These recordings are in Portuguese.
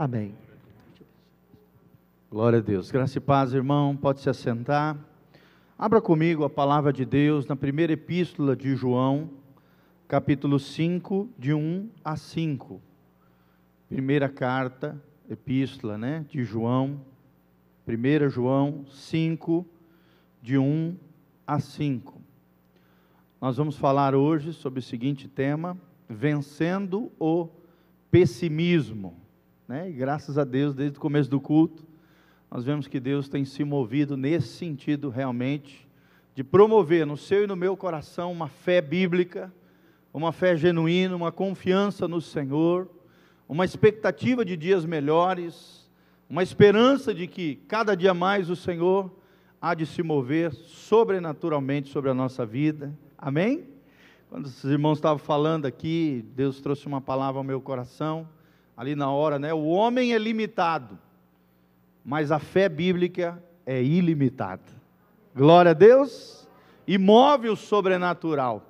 Amém. Glória a Deus. Graça e paz, irmão. Pode se assentar. Abra comigo a palavra de Deus na primeira epístola de João, capítulo 5, de 1 a 5. Primeira carta, epístola, né, de João, Primeira João 5, de 1 a 5. Nós vamos falar hoje sobre o seguinte tema: vencendo o pessimismo né? E graças a Deus, desde o começo do culto, nós vemos que Deus tem se movido nesse sentido realmente de promover no seu e no meu coração uma fé bíblica, uma fé genuína, uma confiança no Senhor, uma expectativa de dias melhores, uma esperança de que cada dia mais o Senhor há de se mover sobrenaturalmente sobre a nossa vida. Amém? Quando os irmãos estavam falando aqui, Deus trouxe uma palavra ao meu coração ali na hora, né? O homem é limitado, mas a fé bíblica é ilimitada. Glória a Deus! E move o sobrenatural.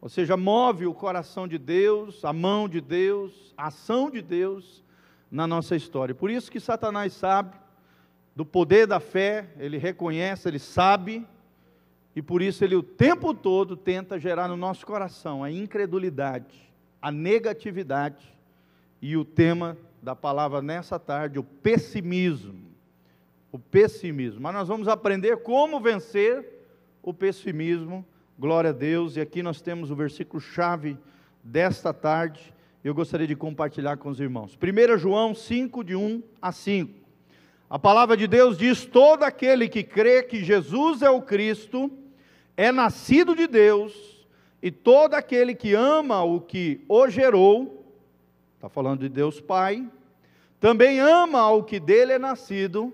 Ou seja, move o coração de Deus, a mão de Deus, a ação de Deus na nossa história. Por isso que Satanás sabe do poder da fé, ele reconhece, ele sabe, e por isso ele o tempo todo tenta gerar no nosso coração a incredulidade, a negatividade, e o tema da palavra nessa tarde, o pessimismo. O pessimismo. Mas nós vamos aprender como vencer o pessimismo. Glória a Deus. E aqui nós temos o versículo chave desta tarde. Eu gostaria de compartilhar com os irmãos. 1 João 5 de 1 a 5. A palavra de Deus diz: todo aquele que crê que Jesus é o Cristo é nascido de Deus, e todo aquele que ama o que o gerou Está falando de Deus Pai. Também ama ao que dele é nascido,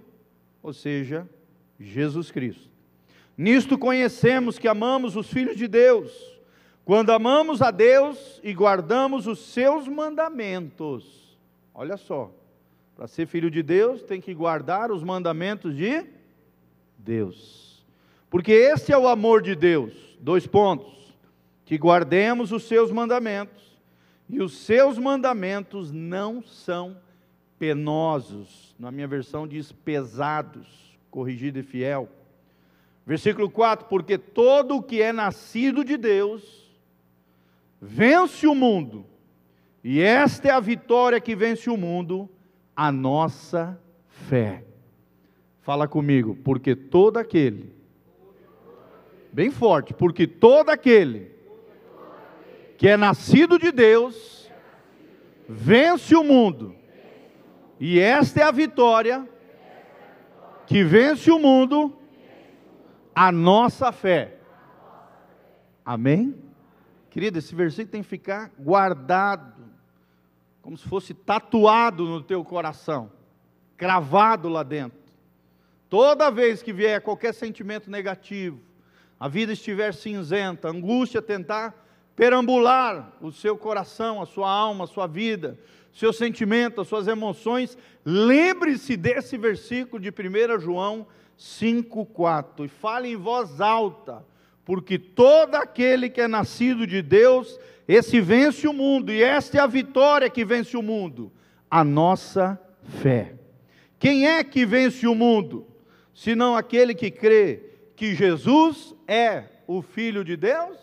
ou seja, Jesus Cristo. Nisto conhecemos que amamos os filhos de Deus, quando amamos a Deus e guardamos os seus mandamentos. Olha só, para ser filho de Deus tem que guardar os mandamentos de Deus. Porque esse é o amor de Deus. Dois pontos: que guardemos os seus mandamentos e os seus mandamentos não são penosos. Na minha versão diz pesados, corrigido e fiel. Versículo 4: Porque todo o que é nascido de Deus vence o mundo, e esta é a vitória que vence o mundo, a nossa fé. Fala comigo, porque todo aquele, bem forte, porque todo aquele que é nascido de Deus, vence o mundo. E esta é a vitória que vence o mundo, a nossa fé. Amém? Querida, esse versículo tem que ficar guardado, como se fosse tatuado no teu coração, cravado lá dentro. Toda vez que vier qualquer sentimento negativo, a vida estiver cinzenta, angústia tentar perambular o seu coração, a sua alma, a sua vida, seus sentimentos, as suas emoções, lembre-se desse versículo de 1 João 5,4 e fale em voz alta, porque todo aquele que é nascido de Deus, esse vence o mundo, e esta é a vitória que vence o mundo, a nossa fé. Quem é que vence o mundo? Senão aquele que crê que Jesus é o Filho de Deus?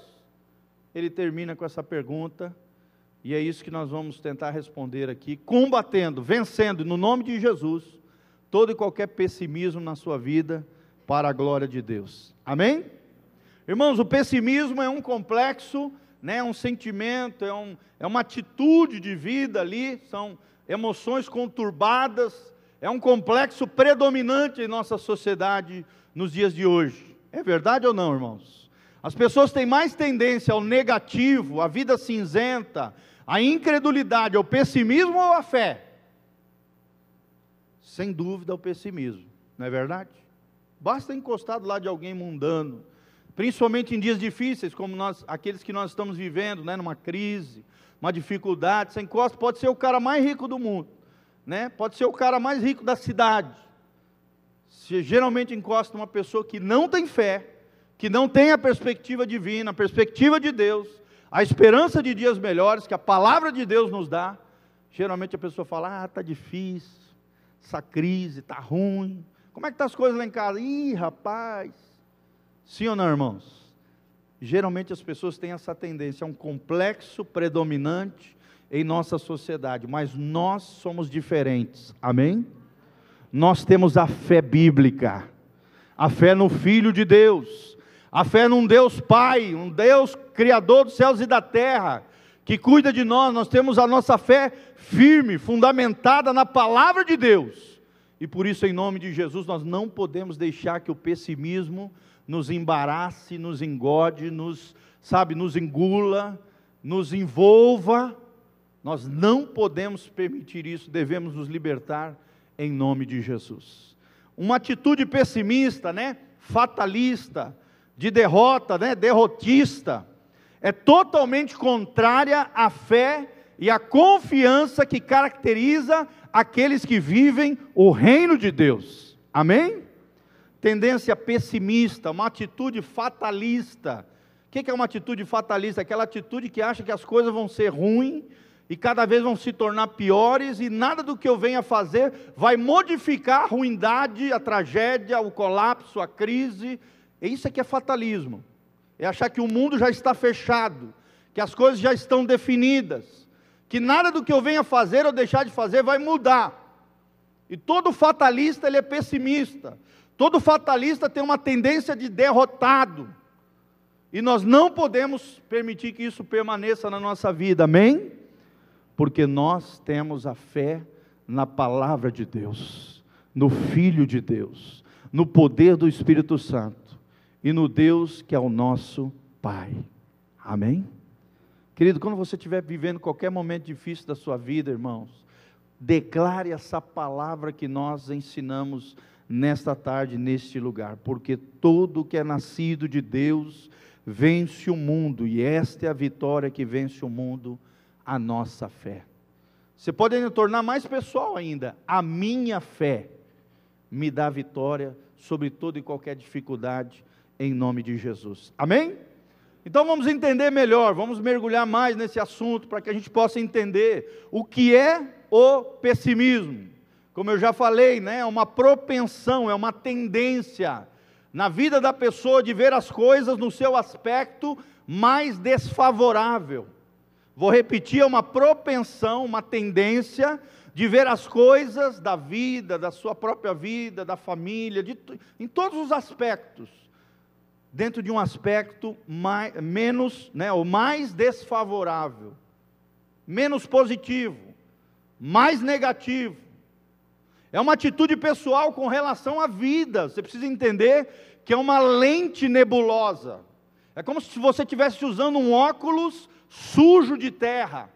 ele termina com essa pergunta, e é isso que nós vamos tentar responder aqui, combatendo, vencendo, no nome de Jesus, todo e qualquer pessimismo na sua vida, para a glória de Deus. Amém? Irmãos, o pessimismo é um complexo, né, é um sentimento, é, um, é uma atitude de vida ali, são emoções conturbadas, é um complexo predominante em nossa sociedade nos dias de hoje. É verdade ou não, irmãos? As pessoas têm mais tendência ao negativo, à vida cinzenta, à incredulidade, ao pessimismo ou à fé? Sem dúvida, ao pessimismo, não é verdade? Basta encostar do lado de alguém mundano, principalmente em dias difíceis, como nós, aqueles que nós estamos vivendo, né, numa crise, uma dificuldade, você encosta, pode ser o cara mais rico do mundo, né? pode ser o cara mais rico da cidade. Se geralmente encosta uma pessoa que não tem fé, que não tem a perspectiva divina, a perspectiva de Deus, a esperança de dias melhores que a palavra de Deus nos dá, geralmente a pessoa fala: ah, está difícil, essa crise está ruim, como é que estão tá as coisas lá em casa? Ih, rapaz. Sim ou não, irmãos? Geralmente as pessoas têm essa tendência, é um complexo predominante em nossa sociedade, mas nós somos diferentes, amém? Nós temos a fé bíblica, a fé no Filho de Deus, a fé num Deus Pai, um Deus Criador dos céus e da terra, que cuida de nós. Nós temos a nossa fé firme, fundamentada na palavra de Deus. E por isso, em nome de Jesus, nós não podemos deixar que o pessimismo nos embarace, nos engode, nos, sabe, nos engula, nos envolva. Nós não podemos permitir isso, devemos nos libertar em nome de Jesus. Uma atitude pessimista, né? Fatalista, de derrota, né, derrotista, é totalmente contrária à fé e à confiança que caracteriza aqueles que vivem o reino de Deus. Amém? Tendência pessimista, uma atitude fatalista. O que é uma atitude fatalista? Aquela atitude que acha que as coisas vão ser ruins e cada vez vão se tornar piores, e nada do que eu venha fazer vai modificar a ruindade, a tragédia, o colapso, a crise é isso aqui é fatalismo. É achar que o mundo já está fechado, que as coisas já estão definidas, que nada do que eu venha fazer ou deixar de fazer vai mudar. E todo fatalista ele é pessimista. Todo fatalista tem uma tendência de derrotado. E nós não podemos permitir que isso permaneça na nossa vida, amém? Porque nós temos a fé na palavra de Deus, no Filho de Deus, no poder do Espírito Santo e no Deus que é o nosso Pai. Amém? Querido, quando você estiver vivendo qualquer momento difícil da sua vida, irmãos, declare essa palavra que nós ensinamos nesta tarde, neste lugar, porque todo que é nascido de Deus vence o mundo, e esta é a vitória que vence o mundo, a nossa fé. Você pode ainda tornar mais pessoal ainda, a minha fé me dá vitória sobre toda e qualquer dificuldade em nome de Jesus. Amém? Então vamos entender melhor, vamos mergulhar mais nesse assunto para que a gente possa entender o que é o pessimismo. Como eu já falei, né, é uma propensão, é uma tendência na vida da pessoa de ver as coisas no seu aspecto mais desfavorável. Vou repetir, é uma propensão, uma tendência de ver as coisas da vida, da sua própria vida, da família, de, em todos os aspectos, dentro de um aspecto mais, menos, né, ou mais desfavorável, menos positivo, mais negativo. É uma atitude pessoal com relação à vida. Você precisa entender que é uma lente nebulosa. É como se você estivesse usando um óculos sujo de terra.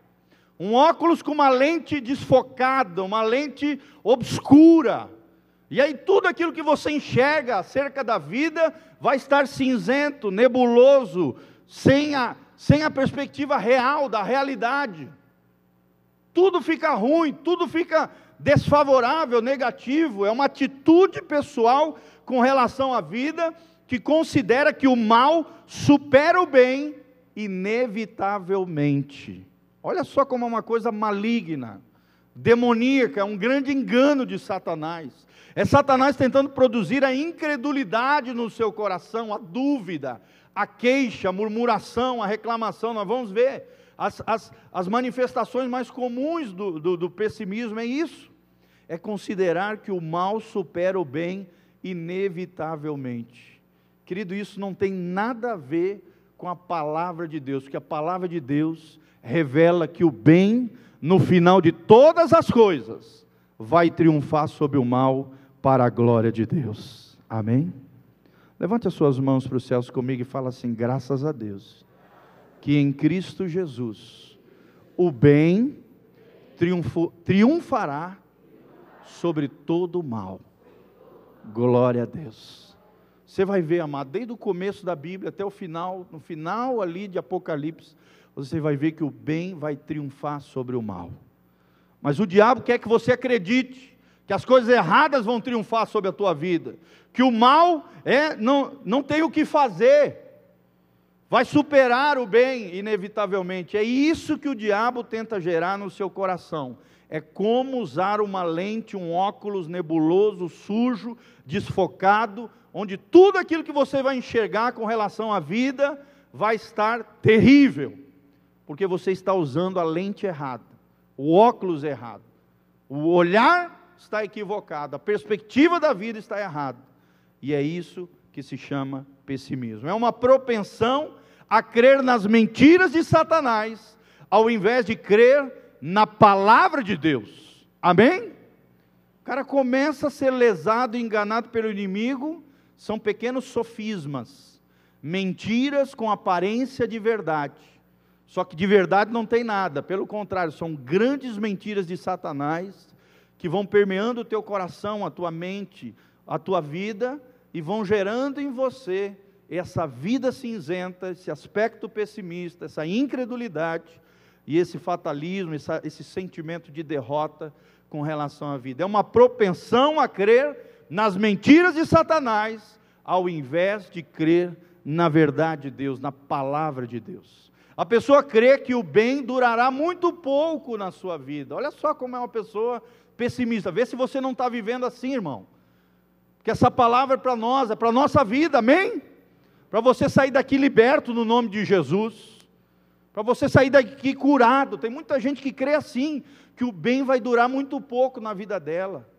Um óculos com uma lente desfocada, uma lente obscura. E aí tudo aquilo que você enxerga acerca da vida vai estar cinzento, nebuloso, sem a, sem a perspectiva real da realidade. Tudo fica ruim, tudo fica desfavorável, negativo, é uma atitude pessoal com relação à vida que considera que o mal supera o bem inevitavelmente. Olha só como é uma coisa maligna demoníaca, é um grande engano de Satanás. É Satanás tentando produzir a incredulidade no seu coração, a dúvida, a queixa, a murmuração, a reclamação. Nós vamos ver as, as, as manifestações mais comuns do, do, do pessimismo: é isso. É considerar que o mal supera o bem inevitavelmente. Querido, isso não tem nada a ver com a palavra de Deus, porque a palavra de Deus revela que o bem, no final de todas as coisas, vai triunfar sobre o mal para a glória de Deus. Amém? Levante as suas mãos para os céus comigo e fala assim: graças a Deus, que em Cristo Jesus o bem triunfo, triunfará sobre todo o mal. Glória a Deus. Você vai ver, amado, desde o começo da Bíblia até o final, no final ali de Apocalipse, você vai ver que o bem vai triunfar sobre o mal. Mas o diabo quer que você acredite que as coisas erradas vão triunfar sobre a tua vida, que o mal é não, não tem o que fazer, vai superar o bem inevitavelmente. É isso que o diabo tenta gerar no seu coração. É como usar uma lente, um óculos nebuloso, sujo, desfocado, onde tudo aquilo que você vai enxergar com relação à vida vai estar terrível porque você está usando a lente errada, o óculos errado, o olhar está equivocado, a perspectiva da vida está errada. E é isso que se chama pessimismo. É uma propensão a crer nas mentiras de Satanás, ao invés de crer na palavra de Deus. Amém? O cara começa a ser lesado, enganado pelo inimigo, são pequenos sofismas, mentiras com aparência de verdade só que de verdade não tem nada, pelo contrário, são grandes mentiras de Satanás que vão permeando o teu coração, a tua mente, a tua vida e vão gerando em você essa vida cinzenta, esse aspecto pessimista, essa incredulidade e esse fatalismo, essa, esse sentimento de derrota com relação à vida. É uma propensão a crer nas mentiras de Satanás, ao invés de crer na verdade de Deus, na palavra de Deus. A pessoa crê que o bem durará muito pouco na sua vida. Olha só como é uma pessoa pessimista. Vê se você não está vivendo assim, irmão. Porque essa palavra é para nós, é para a nossa vida, amém? Para você sair daqui liberto no nome de Jesus. Para você sair daqui curado. Tem muita gente que crê assim, que o bem vai durar muito pouco na vida dela.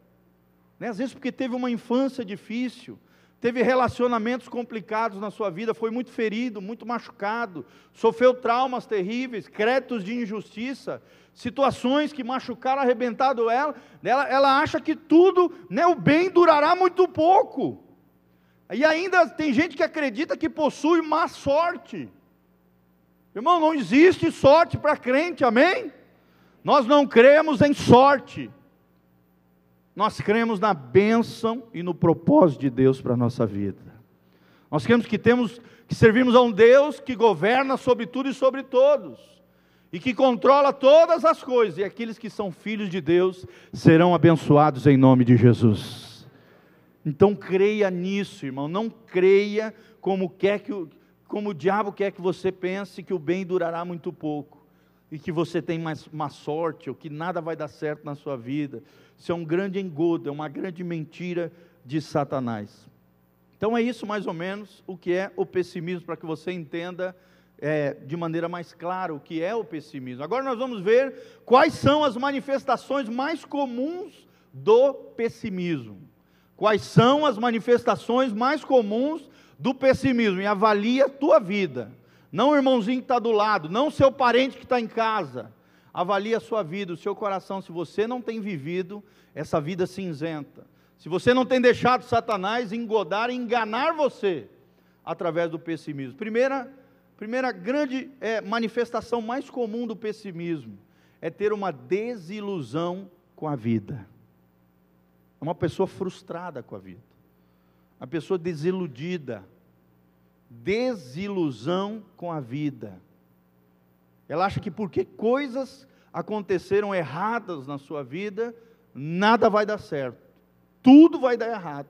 Né? Às vezes porque teve uma infância difícil, teve relacionamentos complicados na sua vida, foi muito ferido, muito machucado, sofreu traumas terríveis, créditos de injustiça, situações que machucaram, arrebentaram ela, ela, ela acha que tudo, né, o bem durará muito pouco. E ainda tem gente que acredita que possui má sorte. Irmão, não existe sorte para crente, amém? Nós não cremos em sorte nós cremos na bênção e no propósito de Deus para a nossa vida. Nós cremos que temos que servimos a um Deus que governa sobre tudo e sobre todos e que controla todas as coisas, e aqueles que são filhos de Deus serão abençoados em nome de Jesus. Então creia nisso, irmão, não creia como quer que o, como o diabo quer que você pense que o bem durará muito pouco e que você tem mais má sorte ou que nada vai dar certo na sua vida isso é um grande engodo, é uma grande mentira de Satanás. Então é isso mais ou menos o que é o pessimismo, para que você entenda é, de maneira mais clara o que é o pessimismo. Agora nós vamos ver quais são as manifestações mais comuns do pessimismo. Quais são as manifestações mais comuns do pessimismo? E avalia a tua vida. Não o irmãozinho que está do lado, não o seu parente que está em casa, avalie a sua vida, o seu coração, se você não tem vivido essa vida cinzenta, se você não tem deixado Satanás engodar e enganar você através do pessimismo. Primeira, primeira grande é, manifestação mais comum do pessimismo é ter uma desilusão com a vida. É uma pessoa frustrada com a vida, uma pessoa desiludida, desilusão com a vida. Ela acha que porque coisas aconteceram erradas na sua vida, nada vai dar certo. Tudo vai dar errado.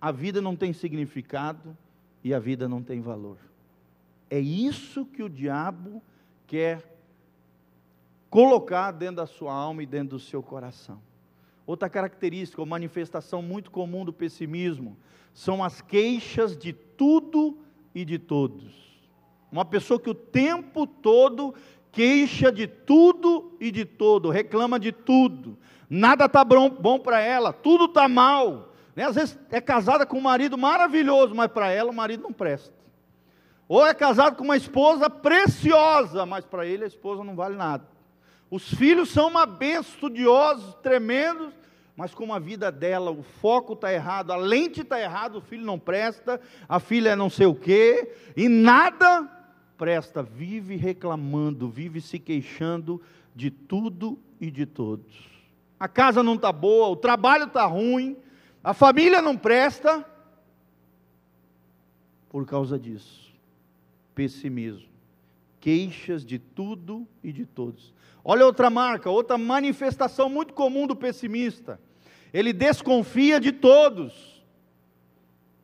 A vida não tem significado e a vida não tem valor. É isso que o diabo quer colocar dentro da sua alma e dentro do seu coração. Outra característica ou manifestação muito comum do pessimismo são as queixas de tudo e de todos. Uma pessoa que o tempo todo queixa de tudo e de todo, reclama de tudo. Nada está bom para ela, tudo está mal. Né? Às vezes é casada com um marido maravilhoso, mas para ela o marido não presta. Ou é casado com uma esposa preciosa, mas para ele a esposa não vale nada. Os filhos são uma benção, estudiosos, tremendos, mas como a vida dela, o foco está errado, a lente está errada, o filho não presta, a filha é não sei o quê, e nada presta, vive reclamando, vive se queixando de tudo e de todos. A casa não está boa, o trabalho está ruim, a família não presta. Por causa disso, pessimismo, queixas de tudo e de todos. Olha outra marca, outra manifestação muito comum do pessimista. Ele desconfia de todos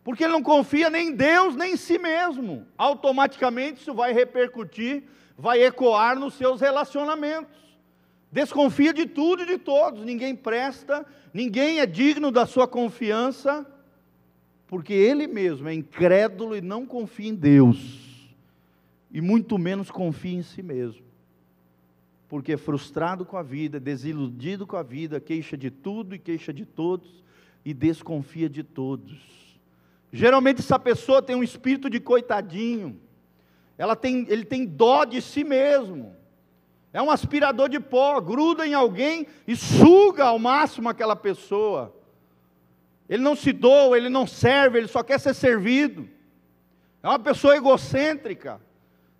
porque ele não confia nem em Deus, nem em si mesmo. Automaticamente isso vai repercutir, vai ecoar nos seus relacionamentos. Desconfia de tudo e de todos, ninguém presta, ninguém é digno da sua confiança, porque ele mesmo é incrédulo e não confia em Deus, e muito menos confia em si mesmo. Porque é frustrado com a vida, é desiludido com a vida, queixa de tudo e queixa de todos, e desconfia de todos. Geralmente essa pessoa tem um espírito de coitadinho. Ela tem, ele tem dó de si mesmo. É um aspirador de pó, gruda em alguém e suga ao máximo aquela pessoa. Ele não se doa, ele não serve, ele só quer ser servido. É uma pessoa egocêntrica.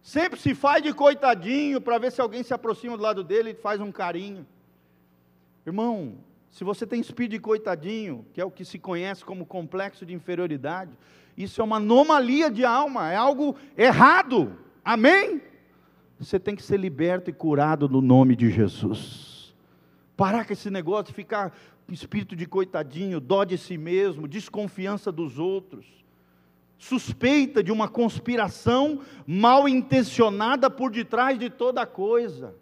Sempre se faz de coitadinho para ver se alguém se aproxima do lado dele e faz um carinho. Irmão, se você tem espírito de coitadinho, que é o que se conhece como complexo de inferioridade, isso é uma anomalia de alma, é algo errado. Amém? Você tem que ser liberto e curado no nome de Jesus. Parar com esse negócio de ficar espírito de coitadinho, dó de si mesmo, desconfiança dos outros, suspeita de uma conspiração mal intencionada por detrás de toda coisa.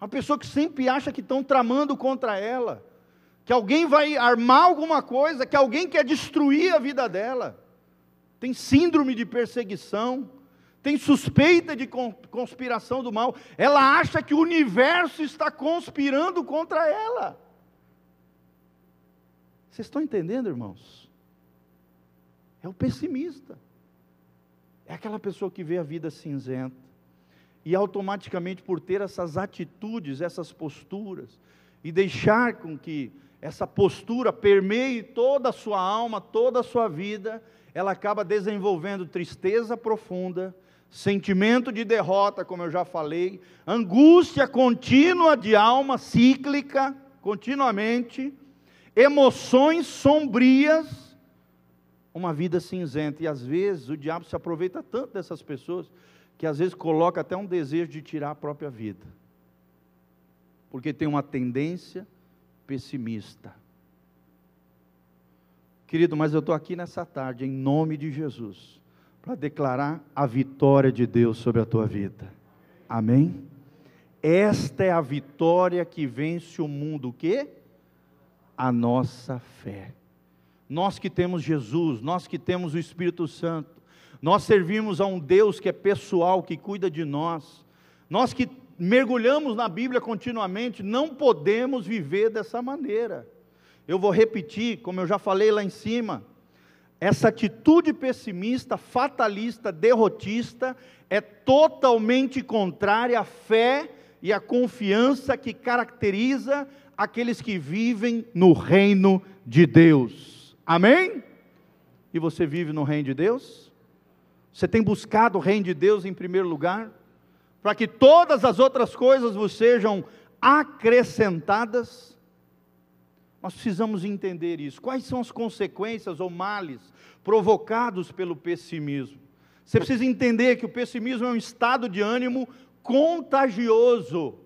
Uma pessoa que sempre acha que estão tramando contra ela que alguém vai armar alguma coisa, que alguém quer destruir a vida dela. Tem síndrome de perseguição, tem suspeita de conspiração do mal. Ela acha que o universo está conspirando contra ela. Vocês estão entendendo, irmãos? É o pessimista. É aquela pessoa que vê a vida cinzenta e automaticamente por ter essas atitudes, essas posturas e deixar com que essa postura permeie toda a sua alma, toda a sua vida, ela acaba desenvolvendo tristeza profunda, sentimento de derrota, como eu já falei, angústia contínua de alma, cíclica, continuamente, emoções sombrias, uma vida cinzenta. E às vezes o diabo se aproveita tanto dessas pessoas que às vezes coloca até um desejo de tirar a própria vida. Porque tem uma tendência pessimista. Querido, mas eu estou aqui nessa tarde, em nome de Jesus, para declarar a vitória de Deus sobre a tua vida. Amém? Esta é a vitória que vence o mundo, o quê? A nossa fé. Nós que temos Jesus, nós que temos o Espírito Santo, nós servimos a um Deus que é pessoal, que cuida de nós. Nós que mergulhamos na Bíblia continuamente, não podemos viver dessa maneira. Eu vou repetir, como eu já falei lá em cima, essa atitude pessimista, fatalista, derrotista é totalmente contrária à fé e à confiança que caracteriza aqueles que vivem no reino de Deus. Amém? E você vive no reino de Deus? Você tem buscado o reino de Deus em primeiro lugar? para que todas as outras coisas vos sejam acrescentadas? Nós precisamos entender isso. Quais são as consequências ou males provocados pelo pessimismo? Você precisa entender que o pessimismo é um estado de ânimo contagioso,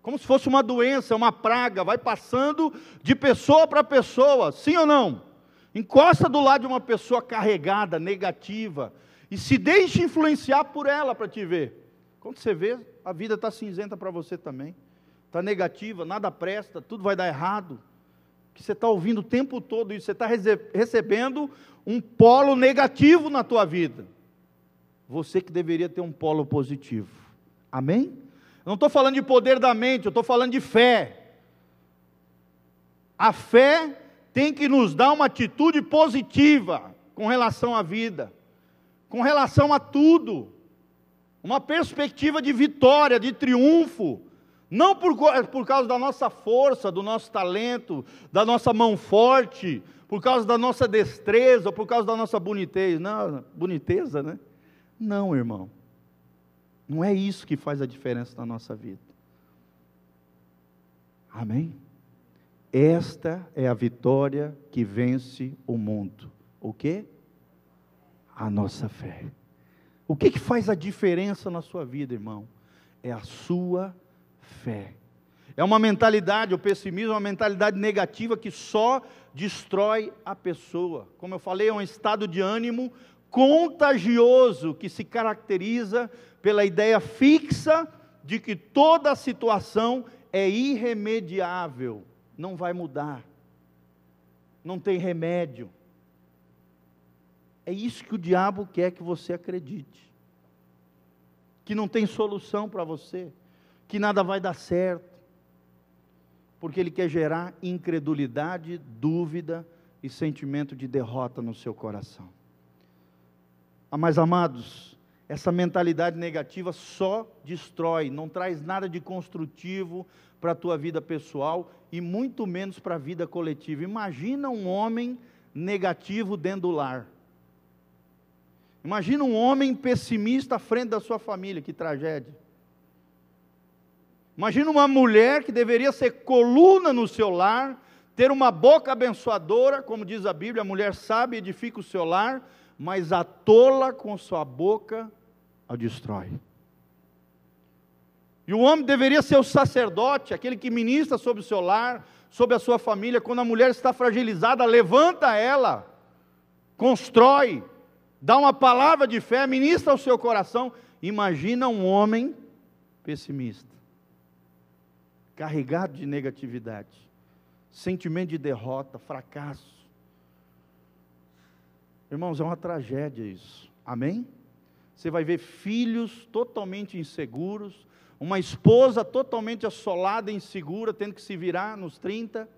como se fosse uma doença, uma praga, vai passando de pessoa para pessoa, sim ou não? Encosta do lado de uma pessoa carregada, negativa, e se deixe influenciar por ela para te ver. Quando você vê, a vida está cinzenta para você também. Está negativa, nada presta, tudo vai dar errado. Que você está ouvindo o tempo todo isso, você está recebendo um polo negativo na tua vida. Você que deveria ter um polo positivo. Amém? Eu não estou falando de poder da mente, eu estou falando de fé. A fé tem que nos dar uma atitude positiva com relação à vida, com relação a tudo uma perspectiva de vitória, de triunfo, não por, é por causa da nossa força, do nosso talento, da nossa mão forte, por causa da nossa destreza, por causa da nossa boniteza. Não, boniteza, né? Não, irmão. Não é isso que faz a diferença na nossa vida. Amém? Esta é a vitória que vence o mundo. O quê? A nossa fé. O que, que faz a diferença na sua vida, irmão? É a sua fé. É uma mentalidade, o pessimismo é uma mentalidade negativa que só destrói a pessoa. Como eu falei, é um estado de ânimo contagioso que se caracteriza pela ideia fixa de que toda a situação é irremediável, não vai mudar, não tem remédio. É isso que o diabo quer que você acredite. Que não tem solução para você, que nada vai dar certo. Porque ele quer gerar incredulidade, dúvida e sentimento de derrota no seu coração. Ah, mas amados, essa mentalidade negativa só destrói, não traz nada de construtivo para a tua vida pessoal e muito menos para a vida coletiva. Imagina um homem negativo dentro do lar. Imagina um homem pessimista à frente da sua família, que tragédia. Imagina uma mulher que deveria ser coluna no seu lar, ter uma boca abençoadora, como diz a Bíblia, a mulher sabe edifica o seu lar, mas a tola com sua boca a destrói. E o homem deveria ser o sacerdote, aquele que ministra sobre o seu lar, sobre a sua família. Quando a mulher está fragilizada, levanta ela, constrói, dá uma palavra de fé, ministra ao seu coração. Imagina um homem pessimista, carregado de negatividade, sentimento de derrota, fracasso. Irmãos, é uma tragédia isso. Amém? Você vai ver filhos totalmente inseguros, uma esposa totalmente assolada, insegura, tendo que se virar nos 30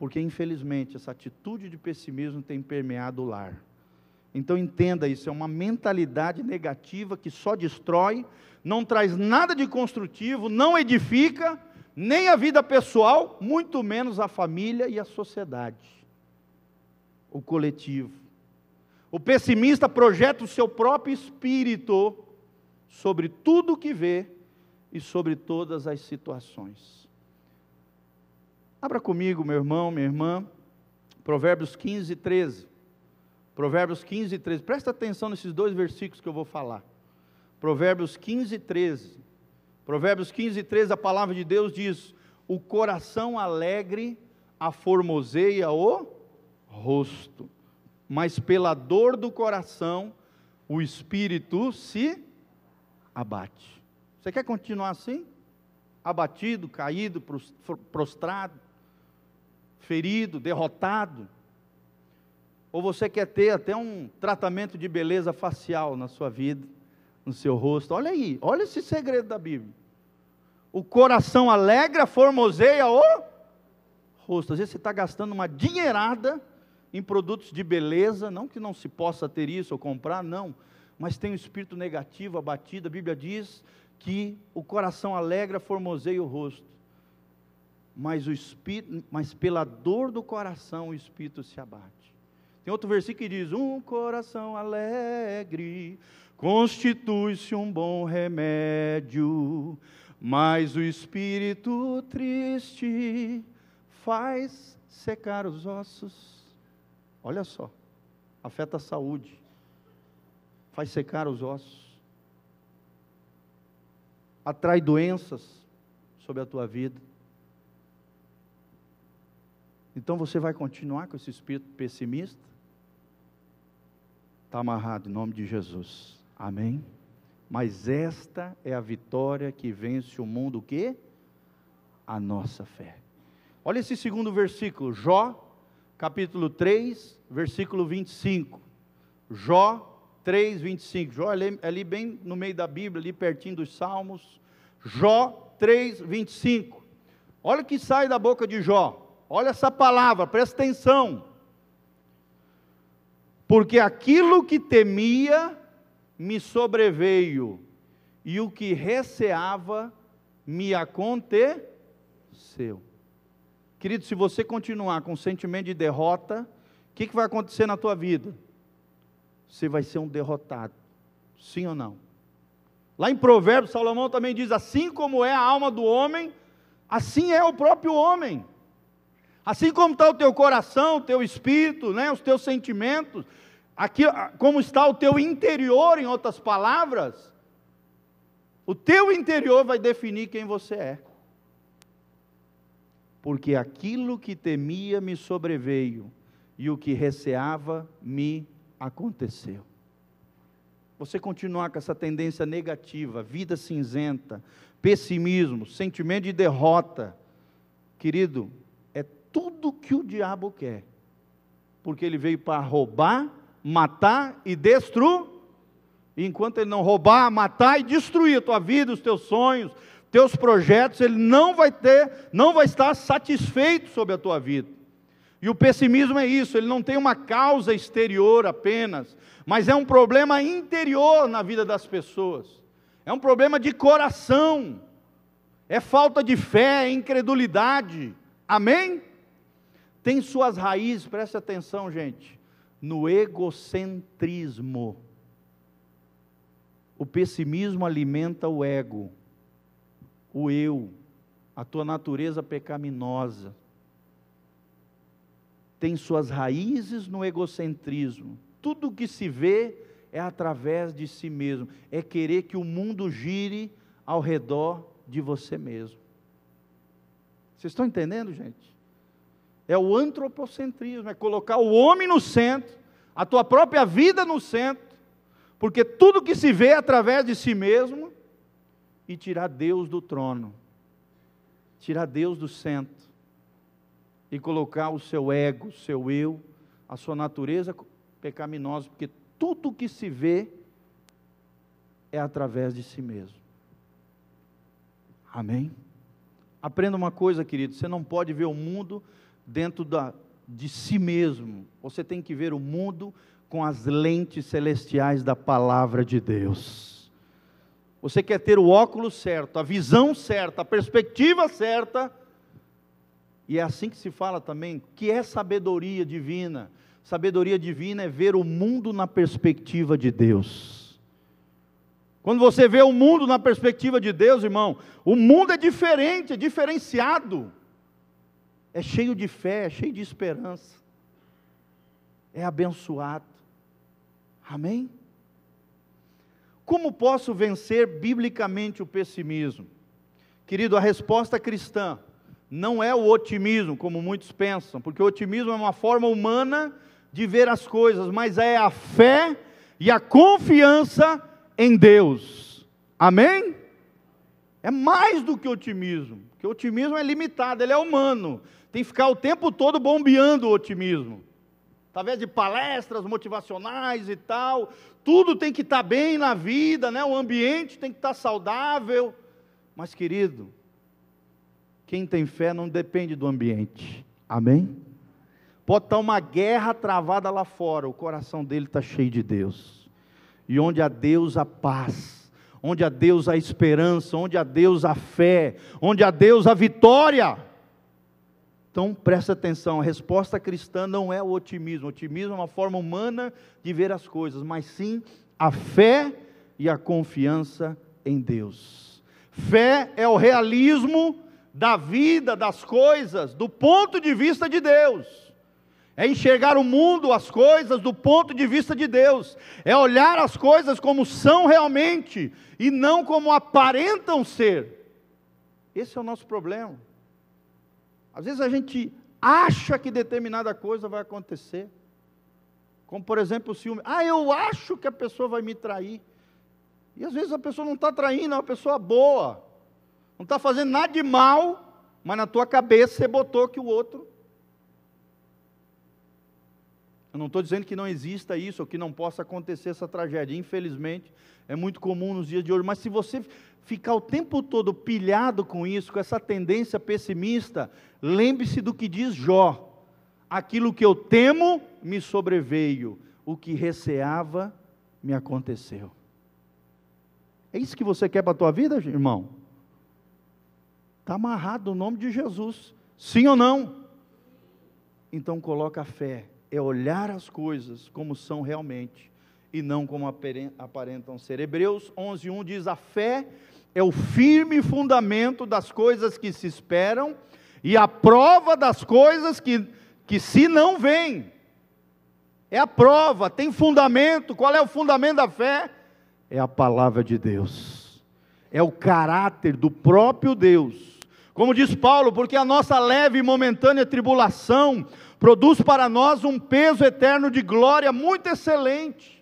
porque infelizmente essa atitude de pessimismo tem permeado o lar. Então entenda isso, é uma mentalidade negativa que só destrói, não traz nada de construtivo, não edifica, nem a vida pessoal, muito menos a família e a sociedade, o coletivo. O pessimista projeta o seu próprio espírito sobre tudo o que vê e sobre todas as situações. Abra comigo, meu irmão, minha irmã, Provérbios 15, 13. Provérbios 15, 13. Presta atenção nesses dois versículos que eu vou falar. Provérbios 15, 13. Provérbios 15, 13, a palavra de Deus diz: O coração alegre aformoseia o rosto, mas pela dor do coração o espírito se abate. Você quer continuar assim? Abatido, caído, prostrado? ferido, derrotado. Ou você quer ter até um tratamento de beleza facial na sua vida, no seu rosto. Olha aí, olha esse segredo da Bíblia. O coração alegra formoseia o rosto. Às vezes você está gastando uma dinheirada em produtos de beleza, não que não se possa ter isso ou comprar, não. Mas tem um espírito negativo abatido. A Bíblia diz que o coração alegra formoseia o rosto mas, o espírito, mas pela dor do coração o espírito se abate. Tem outro versículo que diz: Um coração alegre constitui-se um bom remédio, mas o espírito triste faz secar os ossos. Olha só, afeta a saúde, faz secar os ossos, atrai doenças sobre a tua vida. Então você vai continuar com esse espírito pessimista? Está amarrado em nome de Jesus. Amém? Mas esta é a vitória que vence o mundo, o quê? A nossa fé. Olha esse segundo versículo, Jó, capítulo 3, versículo 25. Jó 3, 25. Jó ali, ali bem no meio da Bíblia, ali pertinho dos Salmos. Jó 3, 25. Olha o que sai da boca de Jó. Olha essa palavra, presta atenção. Porque aquilo que temia me sobreveio, e o que receava me aconteceu. Querido, se você continuar com o sentimento de derrota, o que, que vai acontecer na tua vida? Você vai ser um derrotado, sim ou não? Lá em Provérbios, Salomão também diz: Assim como é a alma do homem, assim é o próprio homem. Assim como está o teu coração, o teu espírito, né, os teus sentimentos, aqui, ah, como está o teu interior, em outras palavras, o teu interior vai definir quem você é. Porque aquilo que temia me sobreveio, e o que receava me aconteceu. Você continuar com essa tendência negativa, vida cinzenta, pessimismo, sentimento de derrota, querido, que o diabo quer, porque ele veio para roubar, matar e destruir. E enquanto ele não roubar, matar e destruir a tua vida, os teus sonhos, teus projetos, ele não vai ter, não vai estar satisfeito sobre a tua vida. E o pessimismo é isso, ele não tem uma causa exterior apenas, mas é um problema interior na vida das pessoas. É um problema de coração. É falta de fé, é incredulidade. Amém? tem suas raízes, preste atenção, gente, no egocentrismo. O pessimismo alimenta o ego, o eu, a tua natureza pecaminosa. Tem suas raízes no egocentrismo. Tudo que se vê é através de si mesmo, é querer que o mundo gire ao redor de você mesmo. Vocês estão entendendo, gente? é o antropocentrismo, é colocar o homem no centro, a tua própria vida no centro, porque tudo que se vê é através de si mesmo e tirar Deus do trono, tirar Deus do centro e colocar o seu ego, o seu eu, a sua natureza pecaminosa, porque tudo que se vê é através de si mesmo. Amém? Aprenda uma coisa, querido: você não pode ver o mundo dentro da, de si mesmo. Você tem que ver o mundo com as lentes celestiais da palavra de Deus. Você quer ter o óculos certo, a visão certa, a perspectiva certa. E é assim que se fala também, que é sabedoria divina. Sabedoria divina é ver o mundo na perspectiva de Deus. Quando você vê o mundo na perspectiva de Deus, irmão, o mundo é diferente, é diferenciado é cheio de fé, é cheio de esperança, é abençoado. Amém? Como posso vencer biblicamente o pessimismo? Querido, a resposta cristã não é o otimismo, como muitos pensam, porque o otimismo é uma forma humana de ver as coisas, mas é a fé e a confiança em Deus. Amém? É mais do que otimismo, porque o otimismo é limitado, ele é humano. Tem que ficar o tempo todo bombeando o otimismo. Através de palestras motivacionais e tal. Tudo tem que estar tá bem na vida, né? o ambiente tem que estar tá saudável. Mas, querido, quem tem fé não depende do ambiente. Amém? Pode estar tá uma guerra travada lá fora, o coração dele está cheio de Deus. E onde há Deus, há paz. Onde há Deus, há esperança. Onde há Deus, há fé. Onde há Deus, há vitória. Então presta atenção, a resposta cristã não é o otimismo. O otimismo é uma forma humana de ver as coisas, mas sim a fé e a confiança em Deus. Fé é o realismo da vida, das coisas, do ponto de vista de Deus. É enxergar o mundo, as coisas, do ponto de vista de Deus. É olhar as coisas como são realmente e não como aparentam ser. Esse é o nosso problema. Às vezes a gente acha que determinada coisa vai acontecer. Como, por exemplo, o ciúme. Ah, eu acho que a pessoa vai me trair. E às vezes a pessoa não está traindo, é uma pessoa boa. Não está fazendo nada de mal, mas na tua cabeça você botou que o outro. Eu não estou dizendo que não exista isso, ou que não possa acontecer essa tragédia. Infelizmente, é muito comum nos dias de hoje. Mas se você ficar o tempo todo pilhado com isso, com essa tendência pessimista, lembre-se do que diz Jó: aquilo que eu temo me sobreveio, o que receava me aconteceu. É isso que você quer para a tua vida, irmão? Está amarrado o no nome de Jesus. Sim ou não? Então coloca a fé. É olhar as coisas como são realmente e não como aparentam ser. Hebreus 11.1 diz, a fé é o firme fundamento das coisas que se esperam e a prova das coisas que, que se não vêm. É a prova, tem fundamento. Qual é o fundamento da fé? É a palavra de Deus, é o caráter do próprio Deus. Como diz Paulo, porque a nossa leve e momentânea tribulação produz para nós um peso eterno de glória muito excelente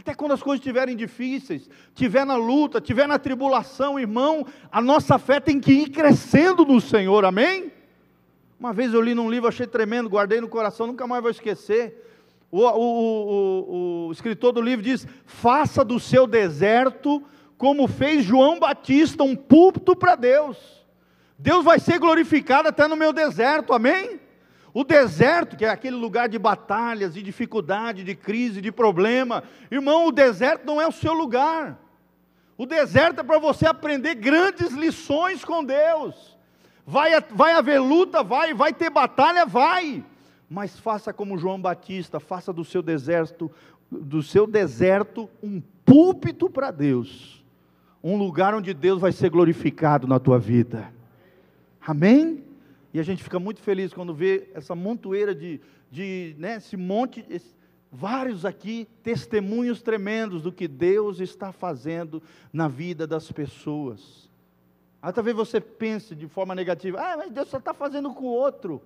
até quando as coisas estiverem difíceis, estiver na luta, estiver na tribulação, irmão, a nossa fé tem que ir crescendo no Senhor, amém? Uma vez eu li num livro, achei tremendo, guardei no coração, nunca mais vou esquecer. O, o, o, o escritor do livro diz: faça do seu deserto como fez João Batista, um púlpito para Deus. Deus vai ser glorificado até no meu deserto, amém? O deserto, que é aquele lugar de batalhas, de dificuldade, de crise, de problema. Irmão, o deserto não é o seu lugar. O deserto é para você aprender grandes lições com Deus. Vai, vai haver luta, vai, vai ter batalha, vai. Mas faça como João Batista, faça do seu deserto, do seu deserto um púlpito para Deus. Um lugar onde Deus vai ser glorificado na tua vida. Amém? E a gente fica muito feliz quando vê essa montoeira de, de né, esse monte, esse, vários aqui, testemunhos tremendos do que Deus está fazendo na vida das pessoas. Aí ah, talvez você pense de forma negativa, ah, mas Deus só está fazendo com o outro.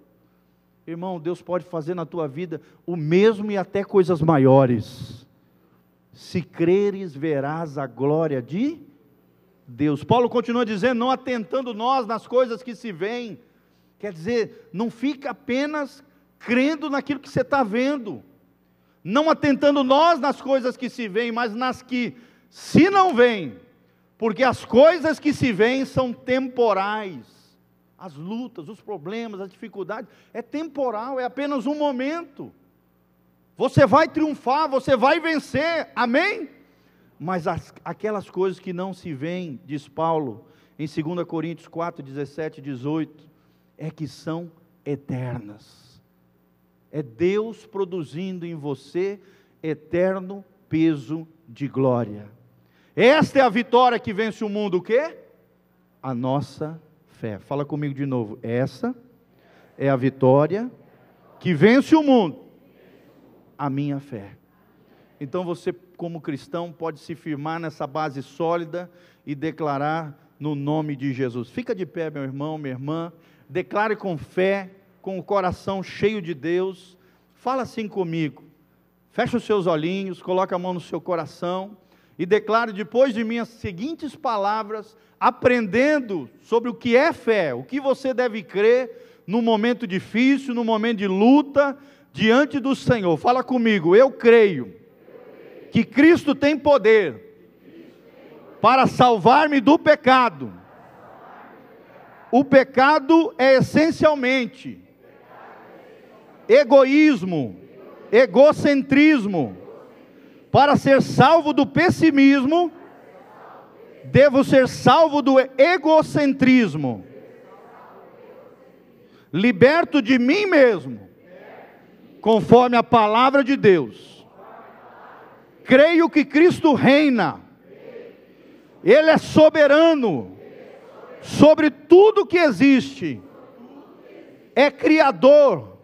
Irmão, Deus pode fazer na tua vida o mesmo e até coisas maiores. Se creres, verás a glória de Deus. Paulo continua dizendo, não atentando nós nas coisas que se veem, Quer dizer, não fica apenas crendo naquilo que você está vendo, não atentando nós nas coisas que se veem, mas nas que se não veem, porque as coisas que se veem são temporais. As lutas, os problemas, as dificuldades, é temporal, é apenas um momento. Você vai triunfar, você vai vencer, amém? Mas as, aquelas coisas que não se veem, diz Paulo, em 2 Coríntios 4, 17 e 18, é que são eternas. É Deus produzindo em você eterno peso de glória. Esta é a vitória que vence o mundo, o quê? A nossa fé. Fala comigo de novo. Essa é a vitória que vence o mundo. A minha fé. Então você, como cristão, pode se firmar nessa base sólida e declarar no nome de Jesus. Fica de pé, meu irmão, minha irmã declare com fé, com o coração cheio de Deus. Fala assim comigo. Fecha os seus olhinhos, coloca a mão no seu coração e declare depois de mim as seguintes palavras, aprendendo sobre o que é fé, o que você deve crer no momento difícil, no momento de luta, diante do Senhor. Fala comigo, eu creio que Cristo tem poder para salvar-me do pecado o pecado é essencialmente egoísmo, egocentrismo. Para ser salvo do pessimismo, devo ser salvo do egocentrismo. Liberto de mim mesmo, conforme a palavra de Deus. Creio que Cristo reina, Ele é soberano, sobre tudo que existe, é Criador,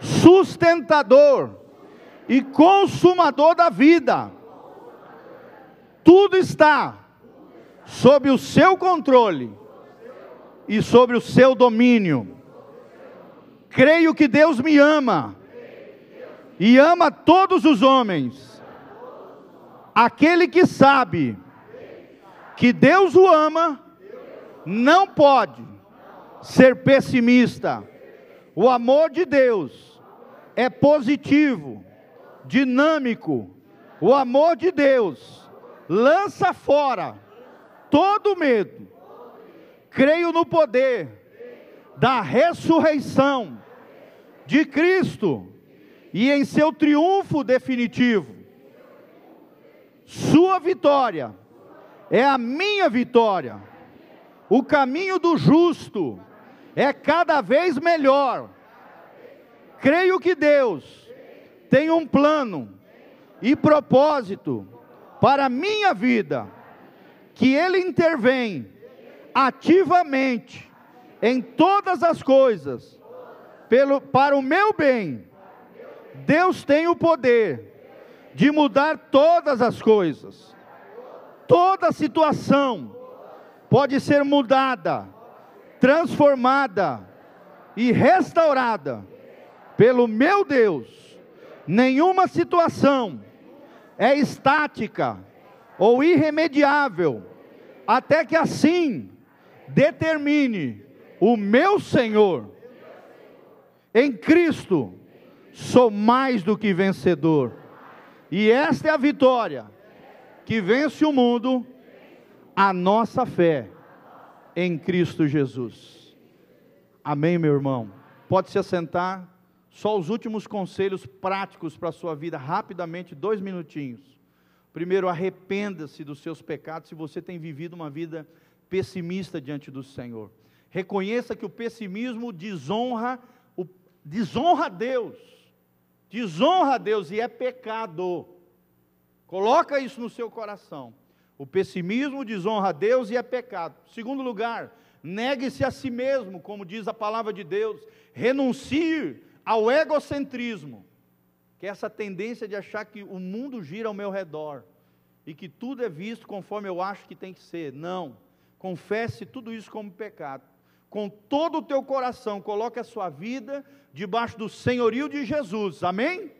sustentador e consumador da vida. Tudo está sob o seu controle e sobre o seu domínio. Creio que Deus me ama e ama todos os homens. Aquele que sabe que Deus o ama não pode ser pessimista. O amor de Deus é positivo, dinâmico. O amor de Deus lança fora todo medo. Creio no poder da ressurreição de Cristo e em seu triunfo definitivo. Sua vitória é a minha vitória. O caminho do justo é cada vez melhor. Creio que Deus tem um plano e propósito para a minha vida, que Ele intervém ativamente em todas as coisas, pelo, para o meu bem. Deus tem o poder de mudar todas as coisas, toda a situação pode ser mudada, transformada e restaurada pelo meu Deus. Nenhuma situação é estática ou irremediável, até que assim determine o meu Senhor. Em Cristo sou mais do que vencedor. E esta é a vitória que vence o mundo a nossa fé em Cristo Jesus. Amém, meu irmão? Pode se assentar. Só os últimos conselhos práticos para a sua vida, rapidamente, dois minutinhos. Primeiro, arrependa-se dos seus pecados se você tem vivido uma vida pessimista diante do Senhor. Reconheça que o pessimismo desonra, o, desonra Deus, desonra Deus e é pecado. Coloca isso no seu coração. O pessimismo desonra a Deus e é pecado. Segundo lugar, negue-se a si mesmo, como diz a palavra de Deus, renuncie ao egocentrismo, que é essa tendência de achar que o mundo gira ao meu redor e que tudo é visto conforme eu acho que tem que ser. Não. Confesse tudo isso como pecado. Com todo o teu coração, coloque a sua vida debaixo do senhorio de Jesus. Amém?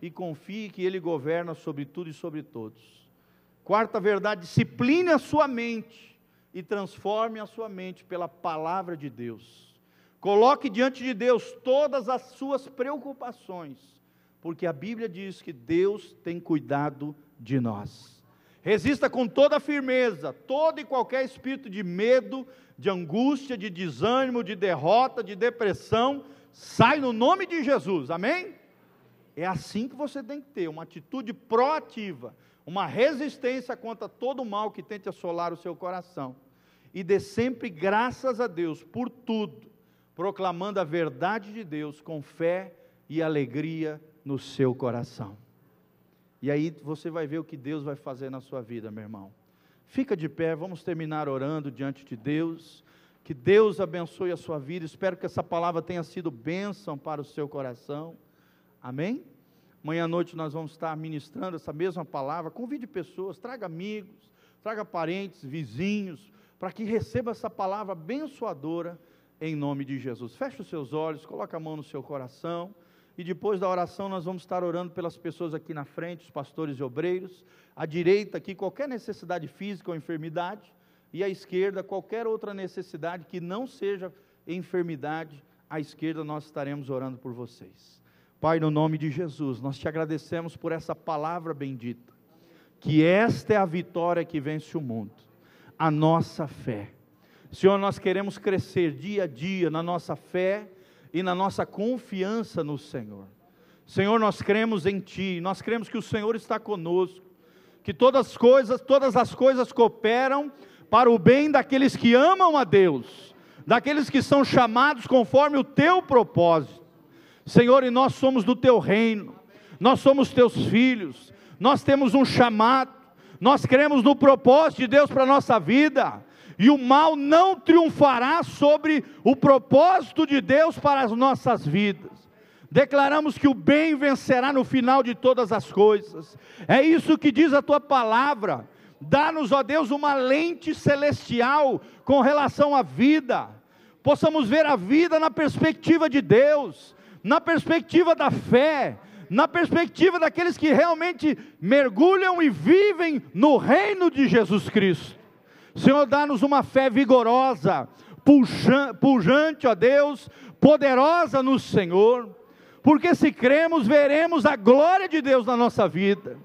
E confie que ele governa sobre tudo e sobre todos. Quarta verdade, discipline a sua mente e transforme a sua mente pela palavra de Deus. Coloque diante de Deus todas as suas preocupações, porque a Bíblia diz que Deus tem cuidado de nós. Resista com toda firmeza, todo e qualquer espírito de medo, de angústia, de desânimo, de derrota, de depressão, sai no nome de Jesus, amém? É assim que você tem que ter uma atitude proativa uma resistência contra todo o mal que tente assolar o seu coração. E dê sempre graças a Deus por tudo, proclamando a verdade de Deus com fé e alegria no seu coração. E aí você vai ver o que Deus vai fazer na sua vida, meu irmão. Fica de pé, vamos terminar orando diante de Deus. Que Deus abençoe a sua vida. Espero que essa palavra tenha sido bênção para o seu coração. Amém? Amanhã à noite nós vamos estar ministrando essa mesma palavra. Convide pessoas, traga amigos, traga parentes, vizinhos, para que receba essa palavra abençoadora em nome de Jesus. Feche os seus olhos, coloque a mão no seu coração. E depois da oração, nós vamos estar orando pelas pessoas aqui na frente, os pastores e obreiros. À direita, aqui, qualquer necessidade física ou enfermidade. E à esquerda, qualquer outra necessidade que não seja enfermidade. À esquerda, nós estaremos orando por vocês. Pai, no nome de Jesus, nós te agradecemos por essa palavra bendita, que esta é a vitória que vence o mundo, a nossa fé. Senhor, nós queremos crescer dia a dia na nossa fé e na nossa confiança no Senhor. Senhor, nós cremos em Ti, nós cremos que o Senhor está conosco, que todas as coisas, todas as coisas cooperam para o bem daqueles que amam a Deus, daqueles que são chamados conforme o Teu propósito. Senhor, e nós somos do teu reino, nós somos teus filhos, nós temos um chamado, nós cremos no propósito de Deus para a nossa vida, e o mal não triunfará sobre o propósito de Deus para as nossas vidas. Declaramos que o bem vencerá no final de todas as coisas, é isso que diz a tua palavra. Dá-nos, ó Deus, uma lente celestial com relação à vida, possamos ver a vida na perspectiva de Deus na perspectiva da fé, na perspectiva daqueles que realmente mergulham e vivem no reino de Jesus Cristo. Senhor, dá-nos uma fé vigorosa, pujante, ó Deus, poderosa no Senhor, porque se cremos, veremos a glória de Deus na nossa vida.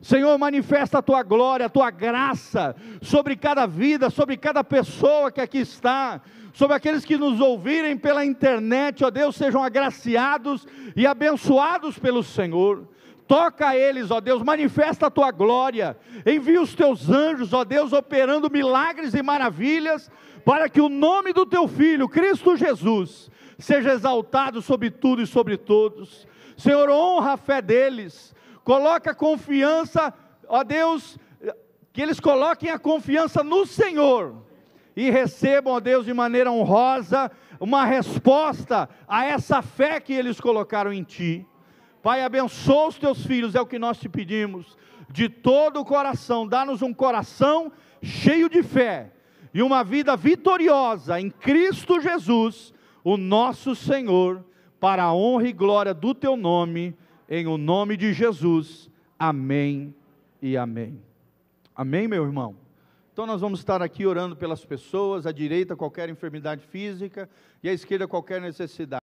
Senhor, manifesta a tua glória, a tua graça sobre cada vida, sobre cada pessoa que aqui está, sobre aqueles que nos ouvirem pela internet, ó Deus, sejam agraciados e abençoados pelo Senhor. Toca a eles, ó Deus, manifesta a tua glória. Envia os teus anjos, ó Deus, operando milagres e maravilhas, para que o nome do teu filho, Cristo Jesus, seja exaltado sobre tudo e sobre todos. Senhor, honra a fé deles. Coloca confiança, ó Deus, que eles coloquem a confiança no Senhor e recebam, ó Deus, de maneira honrosa, uma resposta a essa fé que eles colocaram em Ti. Pai, abençoa os Teus filhos, é o que nós te pedimos, de todo o coração, dá-nos um coração cheio de fé e uma vida vitoriosa em Cristo Jesus, o nosso Senhor, para a honra e glória do Teu nome, em o nome de Jesus. Amém e amém. Amém, meu irmão? Então nós vamos estar aqui orando pelas pessoas, à direita qualquer enfermidade física e à esquerda qualquer necessidade.